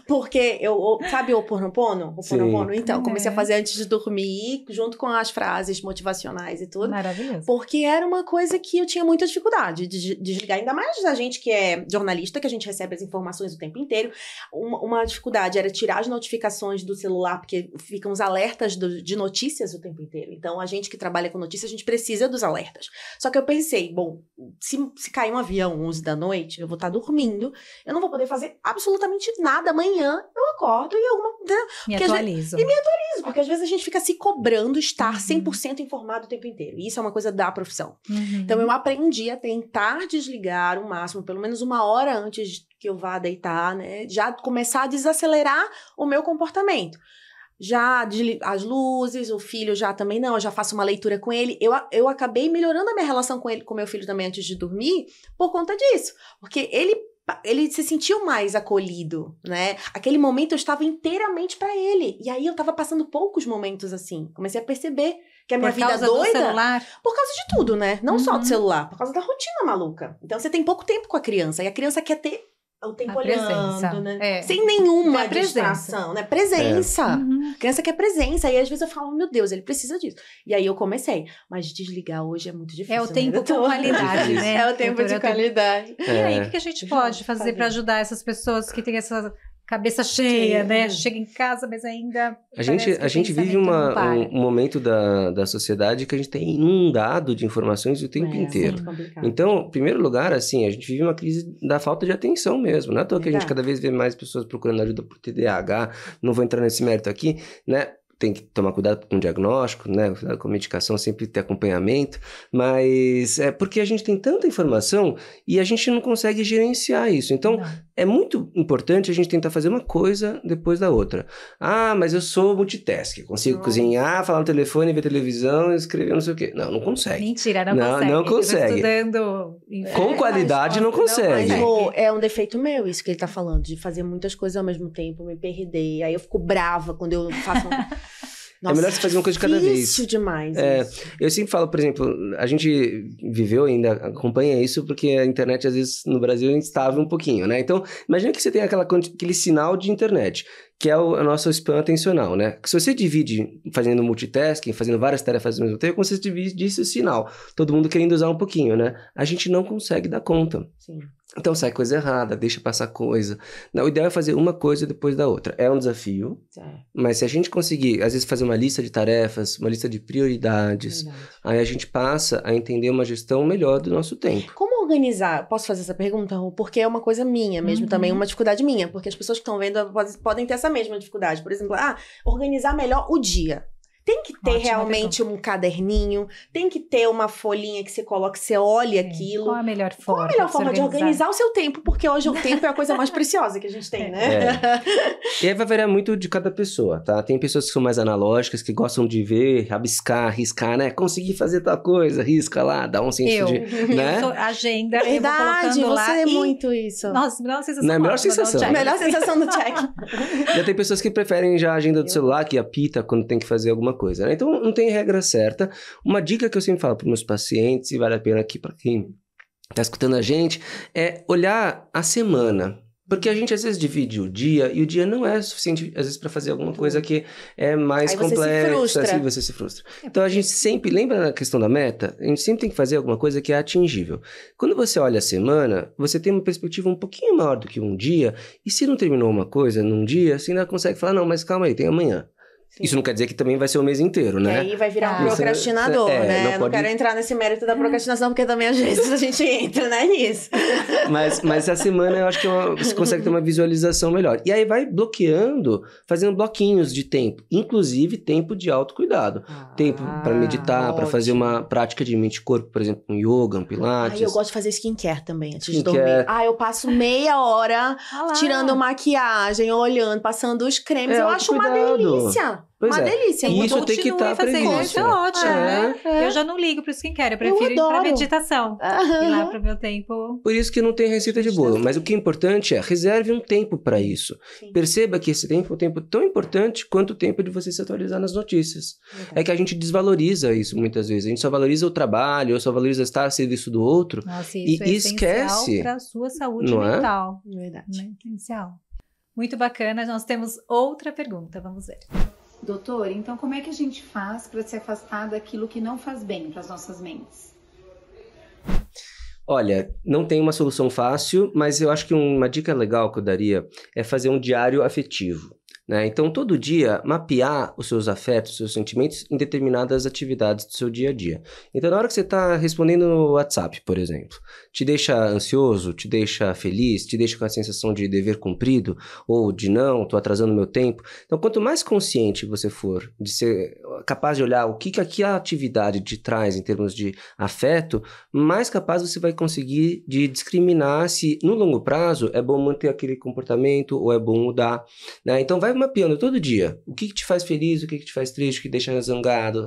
Porque eu, sabe o Oponopono? O Oponopono? Então, comecei é. a fazer antes de dormir, junto com as frases motivacionais e tudo. Maravilhoso. Porque era uma coisa que eu tinha muita dificuldade de desligar, ainda mais da gente que é jornalista, que a gente recebe as informações o tempo inteiro. Uma, uma dificuldade era tirar as notificações do celular, porque ficam os alertas do, de notícias o tempo inteiro. Então, a gente que trabalha com notícias, a gente precisa dos alertas. Só que eu pensei, bom, se, se cair um avião 11 da noite, eu vou estar tá dormindo, eu não vou poder fazer absolutamente nada. Amanhã eu acordo e alguma. Me atualizo. Vezes, e me atualizo, porque às vezes a gente fica se cobrando estar uhum. 100% informado o tempo inteiro. E isso é uma coisa da profissão. Uhum. Então eu aprendi a tentar desligar o máximo, pelo menos uma hora antes que eu vá deitar, né? Já começar a desacelerar o meu comportamento já as luzes, o filho já também não, eu já faço uma leitura com ele. Eu, eu acabei melhorando a minha relação com ele, com meu filho também antes de dormir, por conta disso. Porque ele ele se sentiu mais acolhido, né? Aquele momento eu estava inteiramente para ele. E aí eu estava passando poucos momentos assim. Comecei a perceber que a minha por causa vida causa doida. Do celular. Por causa de tudo, né? Não uhum. só do uhum. celular, por causa da rotina maluca. Então você tem pouco tempo com a criança e a criança quer ter o tempo a olhando, né? É. Sem nenhuma é distração, né? Presença. É. Uhum. Criança quer presença. E às vezes eu falo, meu Deus, ele precisa disso. E aí eu comecei. Mas desligar hoje é muito difícil. É o né? tempo de qualidade, né? É o tempo de qualidade. E aí, é. o que a gente pode fazer para ajudar essas pessoas que têm essa cabeça cheia, Sim. né? É. Chega em casa, mas ainda. A gente, a gente vive uma, um, momento da, da sociedade que a gente tem inundado de informações o tempo é, inteiro. então, em primeiro lugar, assim, a gente vive uma crise da falta de atenção mesmo. Não é à toa que a gente cada vez vê mais pessoas procurando ajuda por TDAH, não vou entrar nesse mérito aqui, né? tem que tomar cuidado com o diagnóstico, né? Cuidado com a medicação, sempre ter acompanhamento. Mas é porque a gente tem tanta informação e a gente não consegue gerenciar isso. Então, não. é muito importante a gente tentar fazer uma coisa depois da outra. Ah, mas eu sou multitask, consigo não. cozinhar, falar no telefone, ver televisão, escrever não sei o quê. Não, não consegue. Mentira, não, não consegue. Não consegue. Estudando com qualidade não consegue. Mas, é um defeito meu isso que ele tá falando, de fazer muitas coisas ao mesmo tempo, me perder. Aí eu fico brava quando eu faço. Um... Nossa, é melhor você fazer uma coisa de cada vez. Difícil demais. É, eu sempre falo, por exemplo, a gente viveu ainda, acompanha isso, porque a internet às vezes no Brasil é instável um pouquinho, né? Então, imagina que você tem aquela, aquele sinal de internet, que é o, o nosso spam atencional, né? Que se você divide fazendo multitasking, fazendo várias tarefas ao mesmo tempo, você divide esse sinal. Todo mundo querendo usar um pouquinho, né? A gente não consegue dar conta. Sim. Então sai coisa errada, deixa passar coisa. Não, o ideal é fazer uma coisa depois da outra. É um desafio, é. mas se a gente conseguir, às vezes, fazer uma lista de tarefas, uma lista de prioridades, aí a gente passa a entender uma gestão melhor do nosso tempo. Como organizar? Posso fazer essa pergunta, Porque é uma coisa minha mesmo uhum. também, uma dificuldade minha, porque as pessoas que estão vendo podem ter essa mesma dificuldade. Por exemplo, ah, organizar melhor o dia. Tem que ter Ótima realmente visão. um caderninho, tem que ter uma folhinha que você coloca, você olha Sim. aquilo. Qual a melhor forma? Qual a melhor de forma de organizar o seu tempo? Porque hoje o tempo é a coisa mais preciosa que a gente tem, é. né? É. e aí vai variar muito de cada pessoa, tá? Tem pessoas que são mais analógicas, que gostam de ver, rabiscar, riscar, né? Conseguir fazer tal coisa, risca lá, dá um sentido eu. de. Né? Eu agenda, Verdade, eu vou você lá. é muito isso. Nossa, melhor sensação. Não é a melhor sensação. Melhor sensação do check. já tem pessoas que preferem já a agenda do eu. celular, que apita quando tem que fazer alguma coisa, né? Então, não tem regra certa. Uma dica que eu sempre falo para meus pacientes, e vale a pena aqui para quem está escutando a gente, é olhar a semana. Porque a gente às vezes divide o dia e o dia não é suficiente, às vezes, para fazer alguma coisa que é mais Aí complexa, assim você se frustra. Então a gente sempre, lembra na questão da meta? A gente sempre tem que fazer alguma coisa que é atingível. Quando você olha a semana, você tem uma perspectiva um pouquinho maior do que um dia, e se não terminou uma coisa num dia, você ainda consegue falar, não, mas calma aí, tem amanhã. Sim. Isso não quer dizer que também vai ser o mês inteiro, né? E aí vai virar ah. um é- procrastinador, é-, é, né? Não, pode... não, quero entrar nesse mérito da hum. procrastinação, porque também às vezes a gente entra, né, nisso. mas, mas essa semana eu acho que é uma, você consegue ter uma visualização melhor. E aí vai bloqueando, fazendo bloquinhos de tempo. Inclusive tempo de autocuidado. Ah, tempo para meditar, para fazer uma prática de mente e corpo, por exemplo, um yoga, um pilates. Ah, eu gosto de fazer skincare também, antes skincare. de dormir. Ah, eu passo meia hora ah tirando maquiagem, olhando, passando os cremes. É, eu acho uma delícia delícia. Pois uma é. delícia. E isso tem que tá estar fazendo isso é ótimo, é, né? É. Eu já não ligo para o skincare, eu prefiro eu ir para meditação. Uhum. Ir lá para o meu tempo. Por isso que não tem receita de bolo. Mas o que é importante é reserve um tempo para isso. Sim. Perceba que esse tempo é um tempo tão importante quanto o tempo de você se atualizar nas notícias. É que a gente desvaloriza isso muitas vezes. A gente só valoriza o trabalho, ou só valoriza estar a serviço do outro. Nossa, isso e é esquece para a sua saúde não é? mental. É? Verdade. Não é essencial. Muito bacana. Nós temos outra pergunta. Vamos ver. Doutor, então como é que a gente faz para se afastar daquilo que não faz bem para as nossas mentes? Olha, não tem uma solução fácil, mas eu acho que uma dica legal que eu daria é fazer um diário afetivo. Né? Então, todo dia, mapear os seus afetos, os seus sentimentos em determinadas atividades do seu dia a dia. Então, na hora que você está respondendo no WhatsApp, por exemplo, te deixa ansioso, te deixa feliz, te deixa com a sensação de dever cumprido ou de não, estou atrasando meu tempo. Então, quanto mais consciente você for de ser capaz de olhar o que, que aquela atividade te traz em termos de afeto, mais capaz você vai conseguir de discriminar se no longo prazo é bom manter aquele comportamento ou é bom mudar. Né? Então, vai mapeando todo dia. O que, que te faz feliz, o que, que te faz triste, o que deixa zangado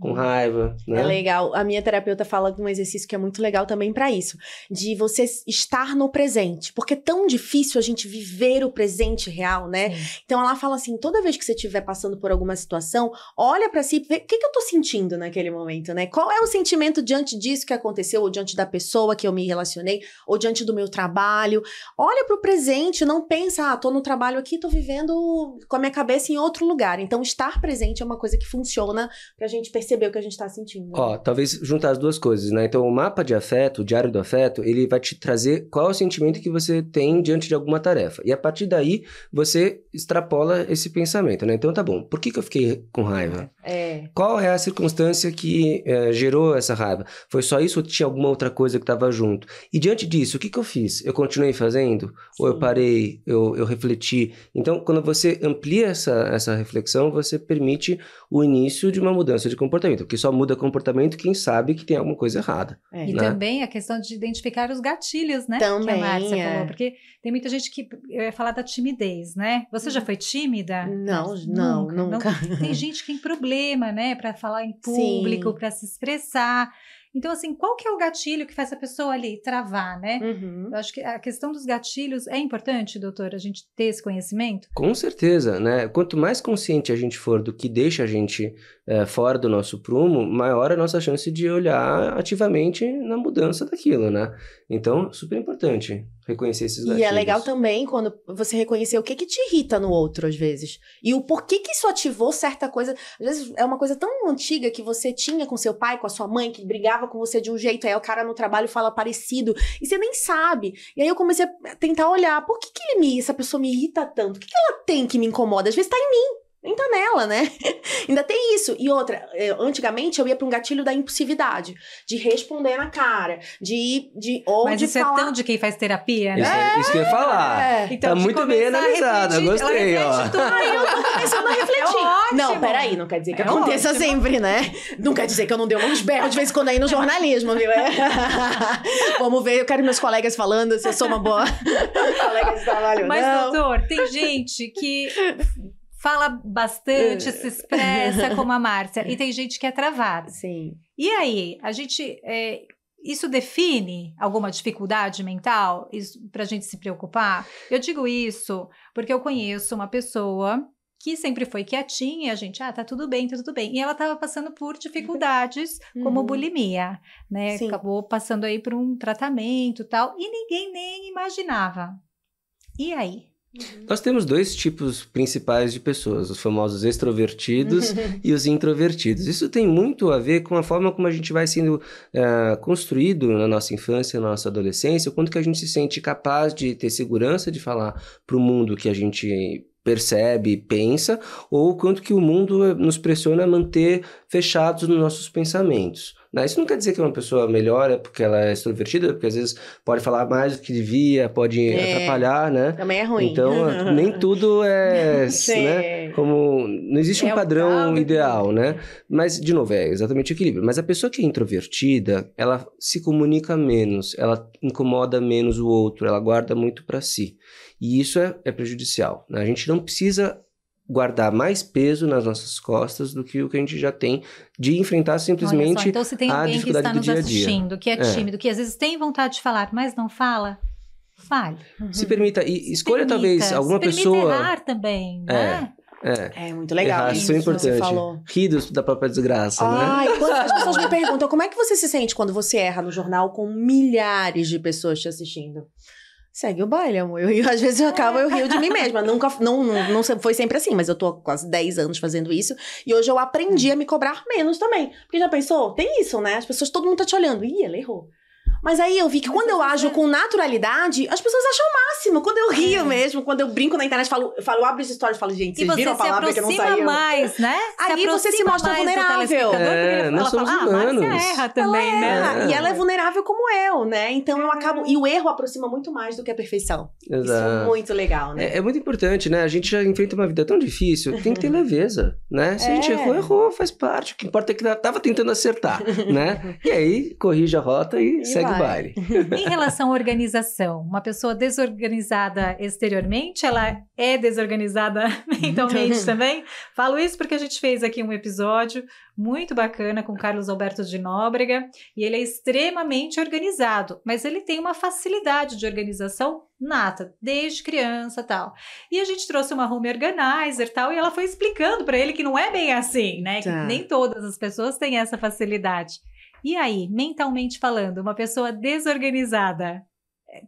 com hum. raiva, né? É legal. A minha terapeuta fala de um exercício que é muito legal também para isso, de você estar no presente, porque é tão difícil a gente viver o presente real, né? Sim. Então ela fala assim, toda vez que você estiver passando por alguma situação, olha para si, vê, o que, que eu tô sentindo naquele momento, né? Qual é o sentimento diante disso que aconteceu, ou diante da pessoa que eu me relacionei, ou diante do meu trabalho? Olha para o presente, não pensa, ah, tô no trabalho aqui, tô vivendo com a minha cabeça em outro lugar. Então estar presente é uma coisa que funciona pra gente perceber perceber o que a gente está sentindo. Né? Ó, talvez juntar as duas coisas, né? Então, o mapa de afeto, o diário do afeto, ele vai te trazer qual é o sentimento que você tem diante de alguma tarefa. E a partir daí, você extrapola esse pensamento, né? Então, tá bom. Por que, que eu fiquei com raiva? É. Qual é a circunstância que é, gerou essa raiva? Foi só isso ou tinha alguma outra coisa que estava junto? E diante disso, o que, que eu fiz? Eu continuei fazendo? Sim. Ou eu parei? Eu, eu refleti? Então, quando você amplia essa, essa reflexão, você permite o início de uma mudança de comportamento comportamento, porque só muda comportamento quem sabe que tem alguma coisa errada. É. Né? E também a questão de identificar os gatilhos, né? Também. Que a Márcia é. falou, porque tem muita gente que é falar da timidez, né? Você já hum. foi tímida? Não, não, nunca. nunca. Não, tem gente que tem problema, né, para falar em público, para se expressar. Então, assim, qual que é o gatilho que faz a pessoa ali travar, né? Uhum. Eu acho que a questão dos gatilhos é importante, doutor, a gente ter esse conhecimento? Com certeza, né? Quanto mais consciente a gente for do que deixa a gente é, fora do nosso prumo, maior a nossa chance de olhar ativamente na mudança daquilo, né? Então, super importante reconhecer esses gatilhos. E é legal também quando você reconhecer o que que te irrita no outro, às vezes. E o porquê que isso ativou certa coisa. Às vezes é uma coisa tão antiga que você tinha com seu pai, com a sua mãe, que brigava com você de um jeito, aí o cara no trabalho fala parecido, e você nem sabe. E aí eu comecei a tentar olhar, por que que me, essa pessoa me irrita tanto? O que, que ela tem que me incomoda? Às vezes tá em mim nem tá nela, né? Ainda tem isso. E outra, é, antigamente eu ia para um gatilho da impulsividade, de responder na cara, de de ou Mas de isso é falar... é tão de quem faz terapia, né? É, é, isso que eu ia falar. É. Tá então, tá muito bem analisada, gostei, ó. Aí eu tô começando a refletir. É não, peraí, não quer dizer que é aconteça ótimo. sempre, né? Não quer dizer que eu não dei uns berros de vez em quando aí no jornalismo, viu? Vamos ver, eu quero meus colegas falando se eu sou uma boa colega de trabalho. Mas, não. doutor, tem gente que fala bastante, é. se expressa como a Márcia. E tem gente que é travada. Sim. E aí, a gente. É, isso define alguma dificuldade mental para a gente se preocupar? Eu digo isso porque eu conheço uma pessoa que sempre foi quietinha, a gente, ah, tá tudo bem, tá tudo bem. E ela tava passando por dificuldades uhum. como bulimia, né? Sim. Acabou passando aí por um tratamento tal, e ninguém nem imaginava. E aí? Uhum. Nós temos dois tipos principais de pessoas, os famosos extrovertidos e os introvertidos. Isso tem muito a ver com a forma como a gente vai sendo eh, construído na nossa infância, na nossa adolescência, o quanto que a gente se sente capaz de ter segurança de falar para o mundo que a gente percebe, pensa, ou o quanto que o mundo nos pressiona a manter fechados nos nossos pensamentos. Né? Isso não quer dizer que uma pessoa melhora porque ela é extrovertida, porque às vezes pode falar mais do que devia, pode é, atrapalhar, né? Também é ruim. Então, nem tudo é, né? Como não existe é um padrão ideal, né? Mas de novo é exatamente o equilíbrio. Mas a pessoa que é introvertida, ela se comunica menos, ela incomoda menos o outro, ela guarda muito para si. E isso é, é prejudicial. Né? A gente não precisa guardar mais peso nas nossas costas do que o que a gente já tem de enfrentar simplesmente só, então, se tem a alguém que está nos dia assistindo, dia. que é, é tímido, que às vezes tem vontade de falar, mas não fala, fale. Uhum. Se permita e se escolha permita, talvez alguma se pessoa errar também, é, né? É. É. é, muito legal. Errar, é isso é importante. Ridos da própria desgraça, né? Ai, né? e as pessoas me perguntam como é que você se sente quando você erra no jornal com milhares de pessoas te assistindo segue o baile, amor. Eu, eu às vezes eu é. acabo, eu rio de mim mesma. Nunca, não, não, não foi sempre assim, mas eu tô há quase 10 anos fazendo isso. E hoje eu aprendi hum. a me cobrar menos também. Porque já pensou? Tem isso, né? As pessoas, todo mundo tá te olhando. Ih, ela errou. Mas aí eu vi que Mas quando eu ajo é. com naturalidade, as pessoas acham o máximo. Quando eu rio é. mesmo, quando eu brinco na internet, falo, falo abro esse histórias e falo, gente, vocês viram a palavra que não saiu? mais, né? Aí se você se mostra vulnerável. É, nós somos fala, ah, humanos. Ah, erra também, ela né? Erra. É. E ela é vulnerável como eu, né? Então eu é. acabo... E o erro aproxima muito mais do que a perfeição. Exato. Isso é muito legal, né? É, é, muito importante, né? A gente já enfrenta uma vida tão difícil, tem que ter leveza, né? Se a gente é. errou, errou, faz parte. O que importa é que ela tava tentando acertar, né? E aí, corrige a rota e, e segue do baile. em relação à organização, uma pessoa desorganizada exteriormente, ela é desorganizada mentalmente uhum. também? Falo isso porque a gente fez aqui um episódio muito bacana com Carlos Alberto de Nóbrega e ele é extremamente organizado, mas ele tem uma facilidade de organização nata, desde criança tal. E a gente trouxe uma home organizer tal, e ela foi explicando para ele que não é bem assim, né? Tá. Que nem todas as pessoas têm essa facilidade. E aí, mentalmente falando, uma pessoa desorganizada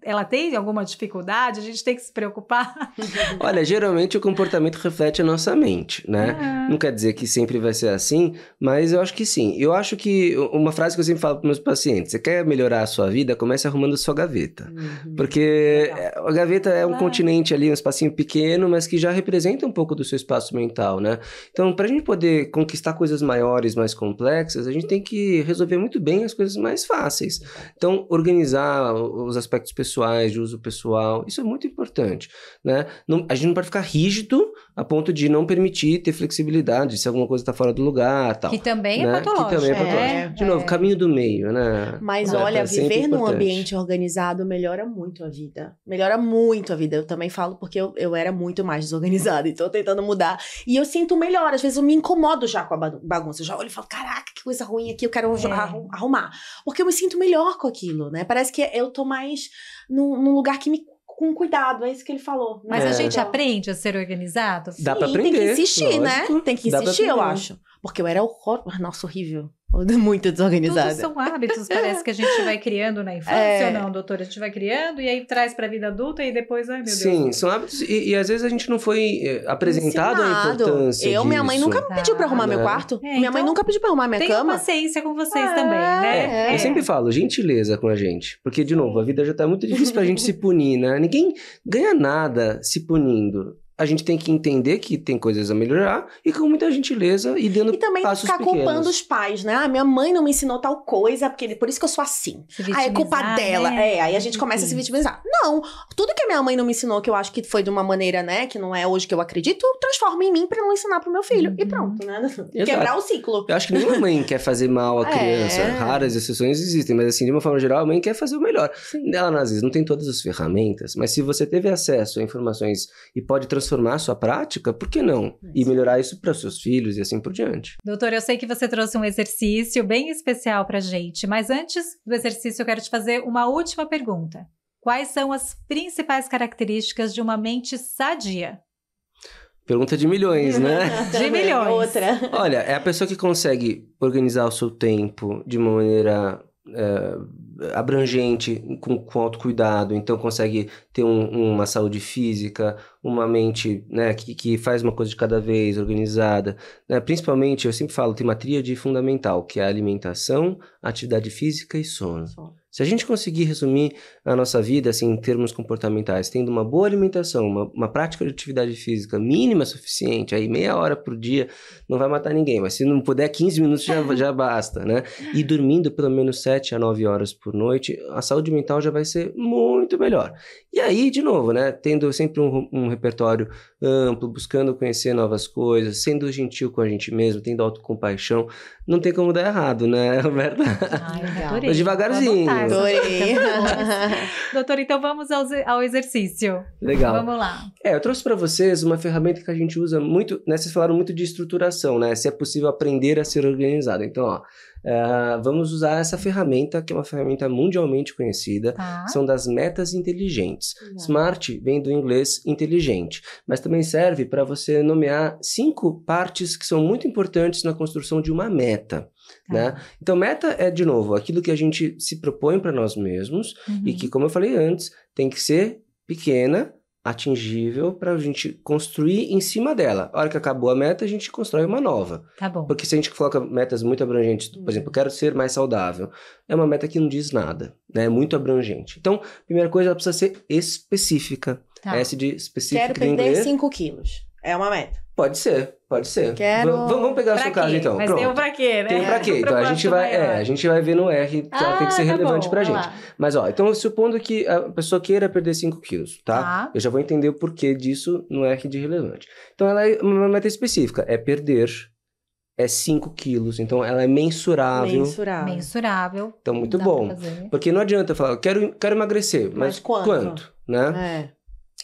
ela tem alguma dificuldade? A gente tem que se preocupar? Olha, geralmente o comportamento reflete a nossa mente, né? Ah. Não quer dizer que sempre vai ser assim, mas eu acho que sim. Eu acho que uma frase que eu sempre falo para meus pacientes: você quer melhorar a sua vida? Comece arrumando sua gaveta. Uhum. Porque Legal. a gaveta é um continente ali, um espacinho pequeno, mas que já representa um pouco do seu espaço mental, né? Então, para a gente poder conquistar coisas maiores, mais complexas, a gente tem que resolver muito bem as coisas mais fáceis. Então, organizar os aspectos projetos pessoais, de uso pessoal. Isso é muito importante. Né? Não, a gente não pode ficar rígido a ponto de não permitir ter flexibilidade se alguma coisa está fora do lugar tal. Que também é né? é patológico. Que também é patológico. É, de novo, é. caminho do meio, né? Mas é, olha, tá viver num ambiente organizado melhora muito a vida. Melhora muito a vida. Eu também falo porque eu, eu era muito mais desorganizada e então estou tentando mudar. E eu sinto melhor. Às vezes eu me incomodo já com a bagunça. Eu já olho e falo, caraca, que coisa ruim aqui, eu quero arrumar. Porque eu me sinto melhor com aquilo, né? Parece que eu tô mais num, num lugar que me com cuidado, é isso que ele falou. Né? Mas é. a gente então aprende a ser organizado? Sim, Dá pra aprender. Tem que insistir, né? lógico. né? Tem que insistir, eu acho. Porque eu era horror, nossa, horrível. Muito desorganizada. Tudo são hábitos, parece que a gente vai criando na né? infância, é... não, doutora? A gente vai criando e aí traz para a vida adulta e depois, ai meu Deus. Sim, são hábitos e, e às vezes a gente não foi eh, apresentado Ensinado. a importância. Eu, disso. minha mãe nunca me pediu para arrumar né? meu quarto, é, minha então, mãe nunca pediu para arrumar minha tem cama. Tem paciência com vocês é, também, né? É. Eu sempre falo, gentileza com a gente, porque de novo, a vida já tá muito difícil pra gente se punir, né? Ninguém ganha nada se punindo a gente tem que entender que tem coisas a melhorar e com muita gentileza e dando passos pequenos. E também ficar pequenos. culpando os pais, né? Ah, minha mãe não me ensinou tal coisa, porque por isso que eu sou assim. Ah, é culpa né? dela. É, aí a gente começa Sim. a se vitimizar. Não, tudo que a minha mãe não me ensinou, que eu acho que foi de uma maneira, né, que não é hoje que eu acredito, transforma em mim para não ensinar pro meu filho. Uhum. E pronto, né? Exato. Quebrar o ciclo. Eu acho que nenhuma mãe quer fazer mal à é. criança. É. Raras exceções existem, mas assim, de uma forma geral, a mãe quer fazer o melhor. Sim. Ela, às vezes, não tem todas as ferramentas, mas se você teve acesso a informações e pode transformar transformar a sua prática, por que não? E melhorar isso para seus filhos e assim por diante. Doutor, eu sei que você trouxe um exercício bem especial para gente, mas antes do exercício eu quero te fazer uma última pergunta. Quais são as principais características de uma mente sadia? Pergunta de milhões, né? de milhões. Outra. Olha, é a pessoa que consegue organizar o seu tempo de uma maneira eh, abrangente, com, com autocuidado, então consegue ter um, uma saúde física, uma mente né, que, que faz uma coisa de cada vez, organizada. Né? Principalmente, eu sempre falo, tem uma tríade fundamental, que é a alimentação, atividade física e sono. sono. Se a gente conseguir resumir a nossa vida assim, em termos comportamentais, tendo uma boa alimentação, uma, uma prática de atividade física mínima suficiente, aí meia hora por dia não vai matar ninguém, mas se não puder, 15 minutos já, já basta, né? E dormindo pelo menos 7 a 9 horas por noite, a saúde mental já vai ser muito melhor. E aí, de novo, né? Tendo sempre um, um repertório amplo, buscando conhecer novas coisas, sendo gentil com a gente mesmo, tendo autocompaixão, não tem como dar errado, né, Roberta? É mas devagarzinho. Adorei. Doutor, então vamos ao, ao exercício. Legal. Vamos lá. É, eu trouxe para vocês uma ferramenta que a gente usa muito, né? Vocês falaram muito de estruturação, né? Se é possível aprender a ser organizado. Então, ó, uh, vamos usar essa ferramenta, que é uma ferramenta mundialmente conhecida. Tá. São das metas inteligentes. Legal. Smart vem do inglês inteligente, mas também serve para você nomear cinco partes que são muito importantes na construção de uma meta. Tá. Né? Então, meta é, de novo, aquilo que a gente se propõe para nós mesmos uhum. e que, como eu falei antes, tem que ser pequena, atingível, para a gente construir em cima dela. A hora que acabou a meta, a gente constrói uma nova. Tá bom. Porque se a gente coloca metas muito abrangentes, por uhum. exemplo, eu quero ser mais saudável, é uma meta que não diz nada, né? É muito abrangente. Então, primeira coisa, ela precisa ser específica. Tá. S de específica. Quero perder 5 quilos. É uma meta. Pode ser. Pode ser. Quero... vamos pegar pra a sua quê? casa, então. Mas Pronto. tem um pra quê, né? Tem pra quê. Então a gente, vai, é, a gente vai ver no R, que ah, ela tem que ah, ser tá relevante bom, pra gente. Lá. Mas, ó, então supondo que a pessoa queira perder 5 quilos, tá? tá? Eu já vou entender o porquê disso no R de relevante. Então ela é uma meta específica, é perder é 5 quilos. Então, ela é mensurável. Mensurável. mensurável. Então, muito Dá bom. Porque não adianta falar, quero, quero emagrecer, mas, mas quanto? quanto? Né? É.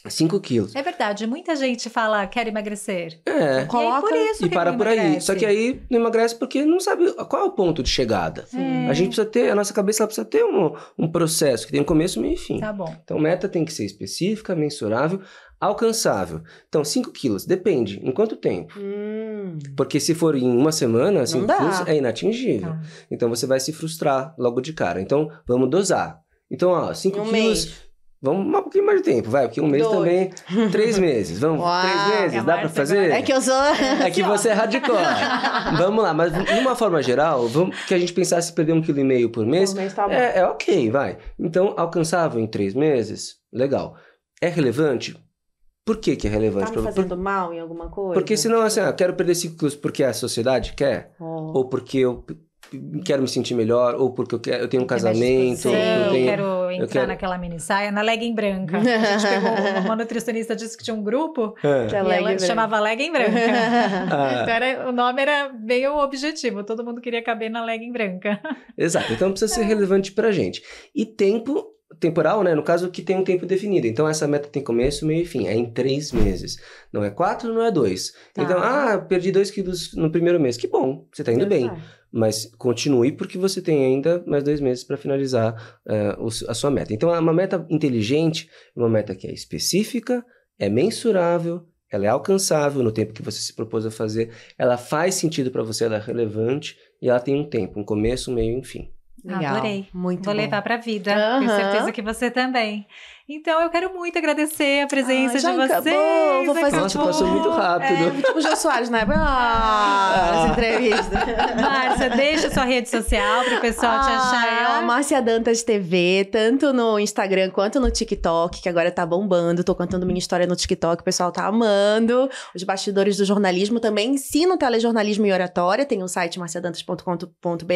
5 quilos. É verdade, muita gente fala quer emagrecer. É. Coloca e, aí, por isso e para por aí. Só que aí não emagrece porque não sabe qual é o ponto de chegada. É. A gente precisa ter, a nossa cabeça precisa ter um, um processo que tem começo, meio e fim. Tá bom. Então, meta tem que ser específica, mensurável, alcançável. Então, 5 quilos, depende. Em quanto tempo? Hum. Porque se for em uma semana, 5 quilos é inatingível. Tá. Então, você vai se frustrar logo de cara. Então, vamos dosar. Então, ó, 5 um quilos mês. Vamos um pouquinho mais de tempo, vai, porque um mês Dois. também. Três meses, vamos. Uau, três meses, é dá para fazer? É que eu sou. É que você é radical. vamos lá, mas de uma forma geral, vamos, que a gente pensasse perder um quilo e meio por mês. Um mês tá bom. É, é ok, vai. Então, alcançável em três meses? Legal. É relevante? Por que, que é relevante? Tá me fazendo por... mal em alguma coisa? Porque senão, assim, ah, eu quero perder 5 quilos porque a sociedade quer? Oh. Ou porque eu quero me sentir melhor, ou porque eu, quero, eu tenho um casamento. eu, tenho, quero entrar quero... naquela mini saia, na legging branca. A gente pegou, uma nutricionista disse que tinha um grupo é. que é ela chamava legging branca. Ah. Então era, o nome era bem o objetivo, todo mundo queria caber na legging branca. Exato, então precisa ser é. relevante pra gente. E tempo temporal, né? No caso, que tem um tempo definido. Então, essa meta tem começo, meio e fim. É em três meses. Não é quatro, não é dois. Tá. Então, ah, perdi dois quilos no primeiro mês. Que bom, você tá indo tá. bem mas continue porque você tem ainda mais dois meses para finalizar uh, a sua meta. Então, é uma meta inteligente, uma meta que é específica, é mensurável, ela é alcançável no tempo que você se propôs a fazer, ela faz sentido para você, ela é relevante e ela tem um tempo, um começo, um meio e um fim. Legal. Adorei. Muito Vou bom. levar para a vida. Uhum. Tenho certeza que você também. Então eu quero muito agradecer a presença ah, de vocês. Acabou, vou fazer Nossa, tipo... passou muito é, rápido. É, tipo o Jô Soares, né? Ah, ah. entrevista. Márcia, deixa sua rede social para o pessoal ah, te achar. É Márcia Dantas TV, tanto no Instagram quanto no TikTok, que agora tá bombando. Tô contando minha história no TikTok, o pessoal tá amando. Os bastidores do jornalismo também ensino telejornalismo e oratória. Tem o site marciadantas.com.br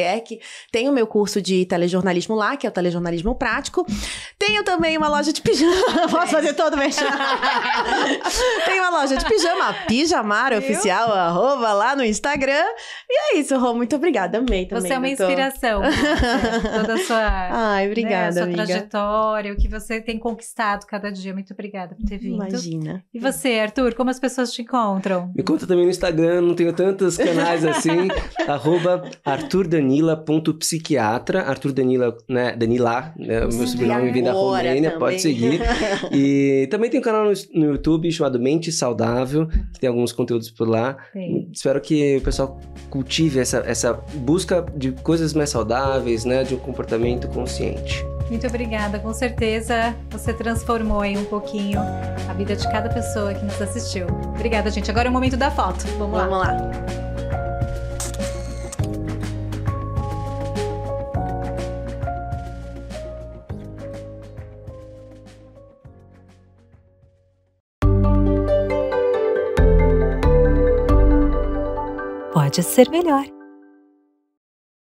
tem o meu curso de telejornalismo lá, que é o telejornalismo prático. Tenho também uma loja de de pijama. Posso fazer todo o merchan? Tem uma loja de pijama, Pijamara Oficial, arroba lá no Instagram. E é isso, Rô. Muito obrigada. Amei também. Você é uma doutor. inspiração. toda a sua, Ai, né, obrigada, né, sua trajetória, o que você tem conquistado cada dia. Muito obrigada por ter vindo. Imagina. E você, Arthur, como as pessoas te encontram? Me conta também no Instagram, não tenho tantos canais assim. arroba arturdanila.psiquiatra. Arthur Danila, né? Danila, né, meu sobrenome vem da Romênia, pode ser seguir. e também tem um canal no, no, YouTube chamado Mente Saudável, que tem alguns conteúdos por lá. Sim. Espero que o pessoal cultive essa, essa busca de coisas mais saudáveis, né? De um comportamento consciente. Muito obrigada, com certeza você transformou aí um pouquinho a vida de cada pessoa que nos assistiu. Obrigada, gente. Agora é o momento da foto. Vamos, Vamos lá. lá. pode ser melhor.